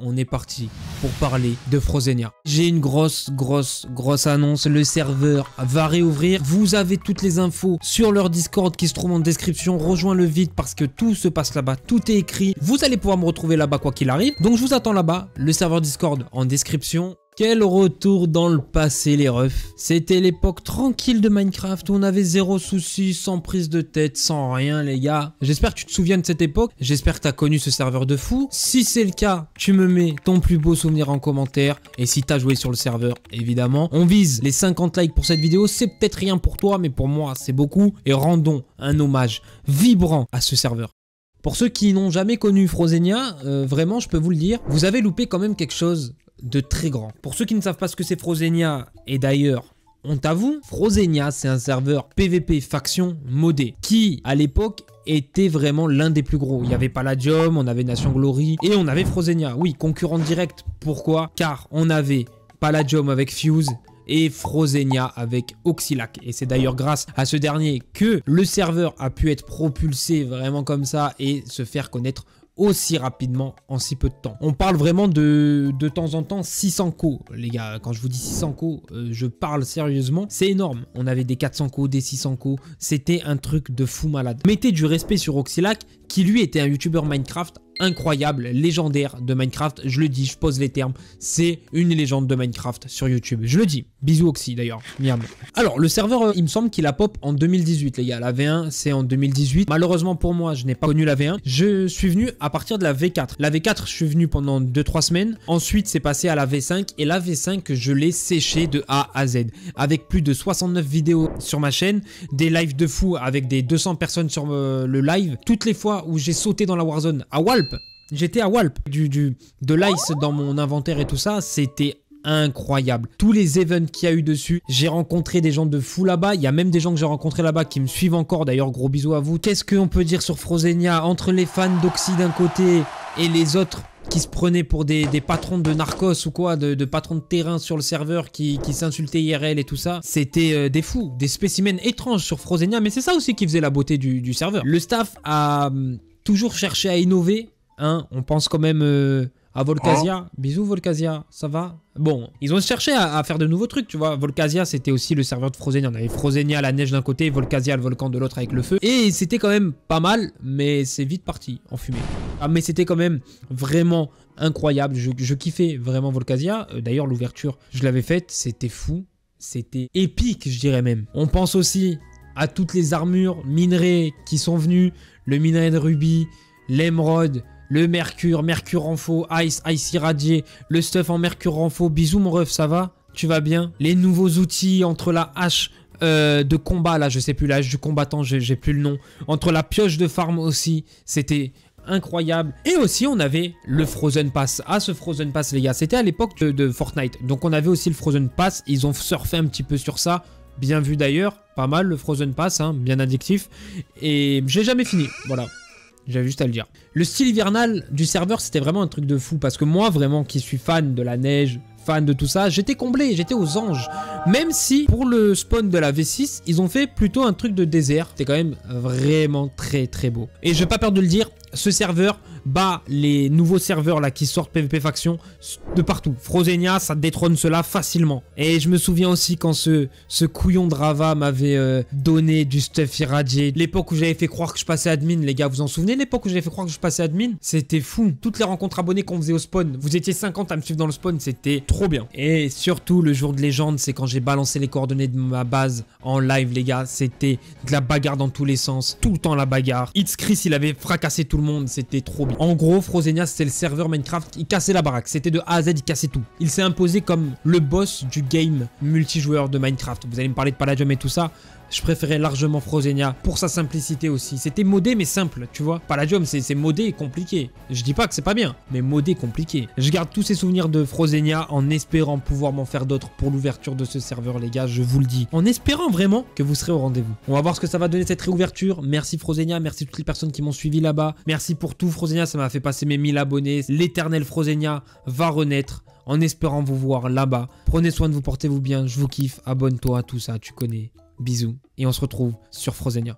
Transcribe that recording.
on est parti pour parler de Frozenia. J'ai une grosse, grosse, grosse annonce. Le serveur va réouvrir. Vous avez toutes les infos sur leur Discord qui se trouve en description. Rejoins le vite parce que tout se passe là-bas. Tout est écrit. Vous allez pouvoir me retrouver là-bas quoi qu'il arrive. Donc je vous attends là-bas. Le serveur Discord en description. Quel retour dans le passé les refs C'était l'époque tranquille de Minecraft où on avait zéro souci, sans prise de tête, sans rien les gars. J'espère que tu te souviens de cette époque, j'espère que t'as connu ce serveur de fou. Si c'est le cas, tu me mets ton plus beau souvenir en commentaire. Et si t'as joué sur le serveur, évidemment. On vise les 50 likes pour cette vidéo, c'est peut-être rien pour toi, mais pour moi c'est beaucoup. Et rendons un hommage vibrant à ce serveur. Pour ceux qui n'ont jamais connu Frozenia, euh, vraiment je peux vous le dire, vous avez loupé quand même quelque chose de très grand. Pour ceux qui ne savent pas ce que c'est Frozenia, et d'ailleurs on t'avoue, Frozenia, c'est un serveur PVP faction modé qui, à l'époque, était vraiment l'un des plus gros. Il y avait Palladium, on avait Nation Glory et on avait Frozenia. Oui, concurrent direct. Pourquoi Car on avait Palladium avec Fuse et Frozenia avec Oxylac. Et c'est d'ailleurs grâce à ce dernier que le serveur a pu être propulsé vraiment comme ça et se faire connaître aussi rapidement en si peu de temps. On parle vraiment de de temps en temps 600 co, les gars. Quand je vous dis 600 co, euh, je parle sérieusement. C'est énorme. On avait des 400 co, des 600 co. C'était un truc de fou malade. Mettez du respect sur Oxylac, qui lui était un youtubeur Minecraft incroyable, légendaire de Minecraft. Je le dis, je pose les termes. C'est une légende de Minecraft sur YouTube. Je le dis. Bisous Oxy d'ailleurs. merde Alors, le serveur, euh, il me semble qu'il a pop en 2018, les gars. La V1, c'est en 2018. Malheureusement pour moi, je n'ai pas connu la V1. Je suis venu à partir de la V4. La V4, je suis venu pendant 2-3 semaines. Ensuite, c'est passé à la V5. Et la V5, je l'ai séché de A à Z. Avec plus de 69 vidéos sur ma chaîne, des lives de fou avec des 200 personnes sur euh, le live. Toutes les fois où j'ai sauté dans la Warzone à Walp, J'étais à Walp, du, du, de l'ice dans mon inventaire et tout ça, c'était incroyable. Tous les events qu'il y a eu dessus, j'ai rencontré des gens de fou là-bas. Il y a même des gens que j'ai rencontrés là-bas qui me suivent encore. D'ailleurs, gros bisous à vous. Qu'est-ce qu'on peut dire sur Frozenia Entre les fans d'Oxy d'un côté et les autres qui se prenaient pour des, des patrons de narcos ou quoi, de, patrons de terrain sur le serveur qui, qui s'insultaient IRL et tout ça. C'était euh, des fous, des spécimens étranges sur Frozenia, mais c'est ça aussi qui faisait la beauté du, du serveur. Le staff a hum, toujours cherché à innover Hein, on pense quand même euh, à Volcasia. Oh. Bisous Volcasia, ça va Bon, ils ont cherché à, faire de nouveaux trucs, tu vois. Volcasia, c'était aussi le serveur de Frozenia. On avait Frozenia, la neige d'un côté, Volcasia, le volcan de l'autre avec le feu. Et c'était quand même pas mal, mais c'est vite parti en fumée. Ah, mais c'était quand même vraiment incroyable. Je, kiffais vraiment Volcasia. Euh, d'ailleurs, l'ouverture, je l'avais faite, c'était fou. C'était épique, je dirais même. On pense aussi à toutes les armures, minerais qui sont venues le minerai de rubis, l'émeraude, le mercure, mercure en faux, ice, ice irradié, le stuff en mercure en faux. Bisous mon ref, ça va Tu vas bien Les nouveaux outils entre la hache euh, de combat, là, je sais plus, la hache du combattant, j'ai plus le nom. Entre la pioche de farm aussi, c'était incroyable. Et aussi, on avait le Frozen Pass. Ah, ce Frozen Pass, les gars, c'était à l'époque de, Fortnite. Donc, on avait aussi le Frozen Pass. Ils ont surfé un petit peu sur ça. Bien vu d'ailleurs, pas mal le Frozen Pass, hein, bien addictif. Et j'ai jamais fini, voilà. J'avais juste à le dire. Le style hivernal du serveur, c'était vraiment un truc de fou. Parce que moi, vraiment, qui suis fan de la neige, fan de tout ça, j'étais comblé, j'étais aux anges. Même si, pour le spawn de la V6, ils ont fait plutôt un truc de désert. C'était quand même vraiment très très beau. Et j'ai pas peur de le dire, ce serveur bat les nouveaux serveurs là qui sortent PvP Faction de partout. Frozenia, ça détrône cela facilement. Et je me souviens aussi quand ce, ce couillon de Rava m'avait euh, donné du stuff irradié. L'époque où j'avais fait croire que je passais admin, les gars, vous en souvenez L'époque où j'avais fait croire que je passais admin C'était fou. Toutes les rencontres abonnées qu'on faisait au spawn, vous étiez 50 à me suivre dans le spawn, c'était trop bien. Et surtout, le jour de légende, c'est quand j'ai balancé les coordonnées de ma base en live, les gars. C'était de la bagarre dans tous les sens. Tout le temps la bagarre. It's Chris, il avait fracassé tout monde, c'était trop bien. En gros, Frozenia, c'est le serveur Minecraft, il cassait la baraque, c'était de A à Z, il cassait tout. Il s'est imposé comme le boss du game multijoueur de Minecraft. Vous allez me parler de Palladium et tout ça, je préférais largement Frozenia pour sa simplicité aussi. C'était modé mais simple, tu vois. Palladium, c'est modé et compliqué. Je dis pas que c'est pas bien, mais modé compliqué. Je garde tous ces souvenirs de Frozenia en espérant pouvoir m'en faire d'autres pour l'ouverture de ce serveur, les gars, je vous le dis. En espérant vraiment que vous serez au rendez-vous. On va voir ce que ça va donner cette réouverture. Merci Frozenia, merci à toutes les personnes qui m'ont suivi là-bas. Merci pour tout Frozenia, ça m'a fait passer mes 1000 abonnés. L'éternel Frozenia va renaître en espérant vous voir là-bas. Prenez soin de vous, portez-vous bien, je vous kiffe, abonne-toi, tout ça, tu connais. Bisous et on se retrouve sur Frozenia.